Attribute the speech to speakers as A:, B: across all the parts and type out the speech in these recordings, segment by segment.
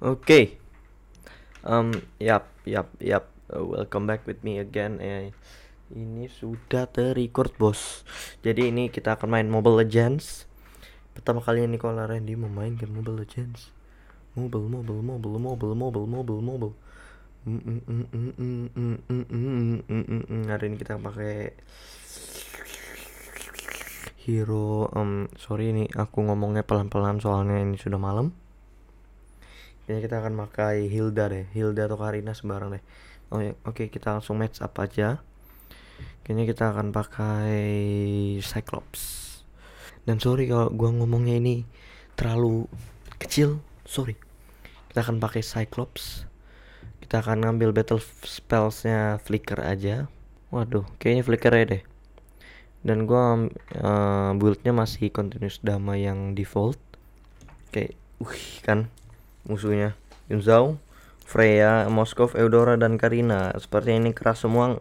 A: Okay. Um, yap, yap, yap. Uh, welcome back with me again. Eh, ini sudah terrecord, Bos. Jadi ini kita akan main Mobile Legends. Pertama kali ini kalau Randy game Mobile Legends. Mobile, mobile, mobile, mobile, mobile, mobile, mobile. Hari ini kita pakai hero. Um, sorry ini aku ngomongnya pelan-pelan soalnya ini sudah malam kayaknya kita akan pakai Hilda deh Hilda atau Karina sembarang deh Oke, oke kita langsung match up aja kayaknya kita akan pakai Cyclops dan sorry kalau gua ngomongnya ini terlalu kecil sorry kita akan pakai Cyclops kita akan ngambil battle spellsnya Flicker aja waduh kayaknya Flicker ya deh dan gua uh, buildnya masih continuous dama yang default oke okay. uh kan musuhnya Yunzao, Freya, Moskov, Eudora, dan Karina. Sepertinya ini keras semua.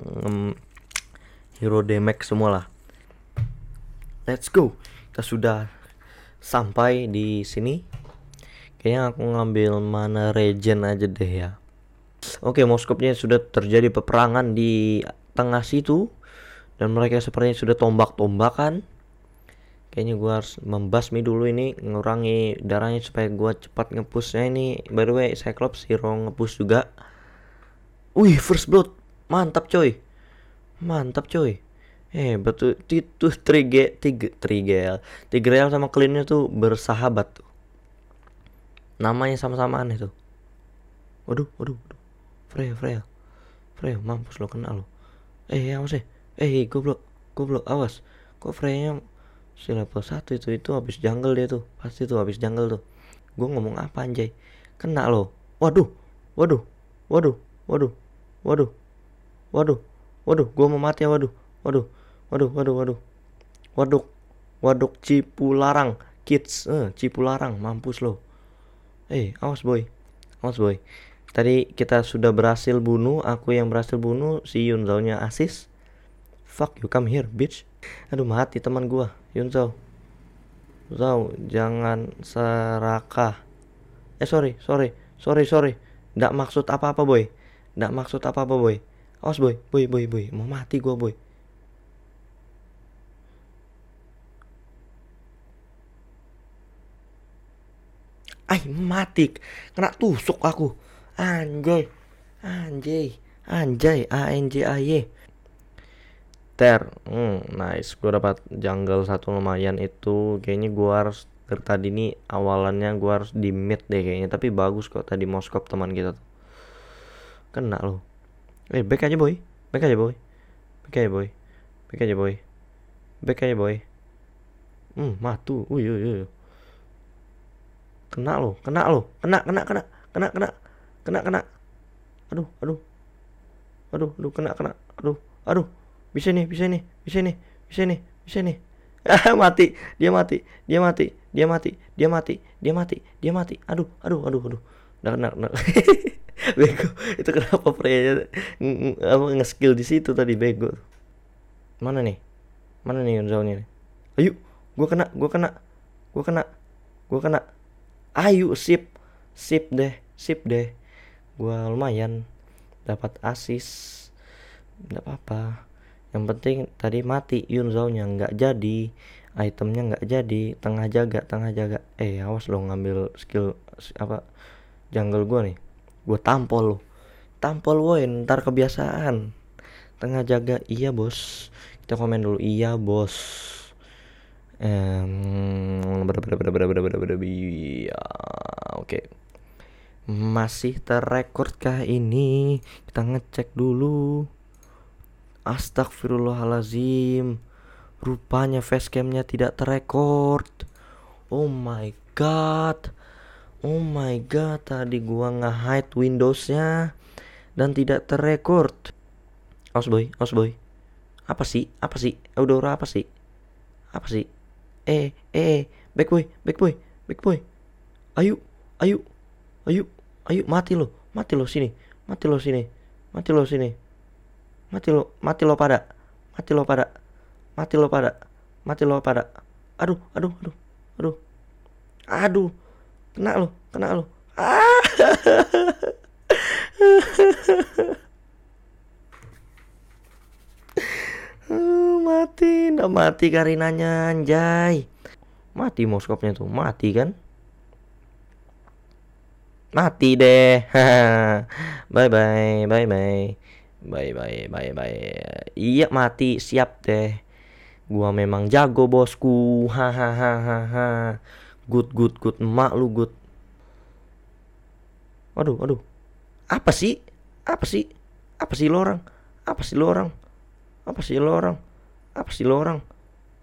A: hero damage semua lah. Let's go. Kita sudah sampai di sini. Kayaknya aku ngambil mana regen aja deh ya. Oke, Moskovnya sudah terjadi peperangan di tengah situ. Dan mereka sepertinya sudah tombak-tombakan kayaknya gua harus membasmi dulu ini ngurangi darahnya supaya gua cepat ngepusnya ini by the way Cyclops hero ngepush juga wih first blood mantap coy mantap coy eh betul itu trige tiga trigel tigreal sama cleannya tuh bersahabat tuh namanya sama-sama aneh tuh waduh waduh, waduh. Freya Freya Freya mampus lo kenal lo eh apa sih? eh goblok goblok awas kok Freya si level 1 itu itu habis jungle dia tuh pasti tuh habis jungle tuh gue ngomong apa anjay kena loh waduh waduh waduh waduh waduh waduh waduh gue mau mati ya waduh waduh waduh waduh waduh waduk waduk cipularang kids eh, cipularang mampus lo eh awas boy awas boy tadi kita sudah berhasil bunuh aku yang berhasil bunuh si Yunzaunya nya asis fuck you come here bitch aduh mati teman gua Yunzo Zau jangan serakah eh sorry sorry sorry sorry ndak maksud apa apa boy ndak maksud apa apa boy awas boy boy boy boy mau mati gua boy Ay, mati. Kena tusuk aku. Anjay. Anjay. Anjay. A-N-J-A-Y ter hmm, nice gue dapat jungle satu lumayan itu kayaknya gue harus dari tadi nih awalannya gue harus di mid deh kayaknya tapi bagus kok tadi moskop teman kita tuh kena lo, eh back aja boy back aja boy back aja boy back aja boy back aja boy hmm matu uy uy uy kena lo, kena lo, kena kena kena kena kena kena kena aduh aduh aduh aduh kena kena aduh aduh bisa nih bisa nih bisa nih bisa nih bisa nih mati dia mati dia mati dia mati dia mati dia mati dia mati aduh aduh aduh aduh nak nak nak bego itu kenapa pernya, apa nge-skill di situ tadi bego mana nih mana nih nih ayo gua kena gua kena gua kena gua kena ayo sip sip deh sip deh gua lumayan dapat asis nggak apa-apa yang penting tadi mati nya nggak jadi itemnya nggak jadi tengah jaga tengah jaga eh awas lo ngambil skill apa jungle gua nih gua tampol lo tampol woi ntar kebiasaan tengah jaga iya bos kita komen dulu iya bos ehm, iya oke masih masih kah ini kita ngecek dulu Astagfirullahalazim. Rupanya facecamnya tidak terekord. Oh my god. Oh my god, tadi gua nge-hide Windowsnya dan tidak terekord. Osboy, boy, Apa sih? Apa sih? Eudora apa sih? Apa sih? Eh, eh, back boy, back boy, back boy. Ayo, ayo, ayo, ayo mati lo, mati lo sini, mati lo sini, mati lo sini mati lo mati lo pada mati lo pada mati lo pada mati lo pada aduh aduh aduh aduh aduh kena lo kena lo ah, ah mati ndak mati karinanya anjay mati moskopnya tuh mati kan mati deh bye bye bye bye Baik, baik, baik, baik. Iya mati, siap deh. Gua memang jago bosku. Hahaha. good, good, good. Mak lu good. Aduh, aduh. Apa sih? Apa sih? Apa sih lo orang? Apa sih lo orang? Apa sih lo orang? Apa sih lo orang?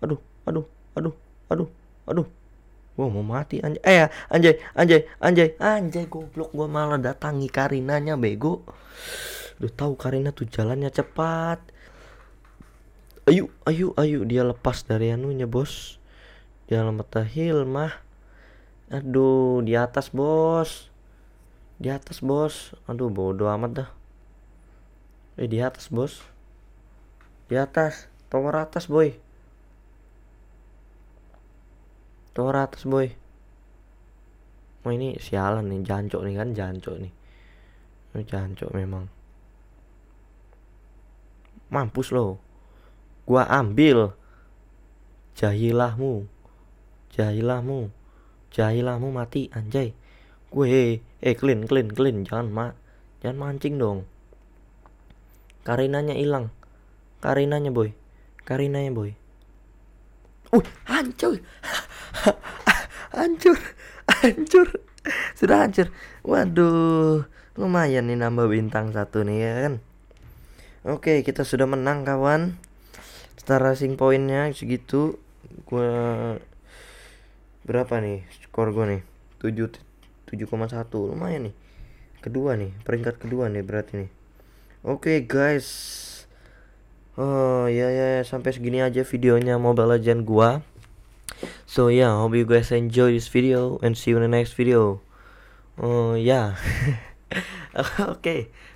A: Aduh, aduh, aduh, aduh, aduh. Gua mau mati eh, anjay. Eh, anjay, anjay, anjay, anjay goblok gua malah datangi Karinanya bego udah tahu Karina tuh jalannya cepat. Ayo, ayo, ayo dia lepas dari anunya, Bos. Dia mutahil mah. Aduh, di atas, Bos. Di atas, Bos. Aduh, bodoh amat dah. Eh, di atas, Bos. Di atas, tower atas, Boy. Tower atas, Boy. Oh ini sialan nih, jancok nih kan, jancok nih. Ini oh, jancok memang mampus lo gua ambil jahilahmu jahilahmu jahilahmu mati anjay gue eh clean clean clean jangan ma, jangan mancing dong karinanya hilang karinanya boy karinanya boy uh hancur hancur hancur sudah hancur waduh lumayan nih nambah bintang satu nih ya kan Oke, kita sudah menang kawan. Star Racing poinnya segitu. Gua berapa nih skor gua nih? 7 7,1 lumayan nih. Kedua nih, peringkat kedua nih berarti nih. Oke, guys. Oh ya ya, ya. sampai segini aja videonya Mobile Legend gua. So yeah, hope you guys enjoy this video and see you in the next video. Oh ya. Yeah. Oke. okay.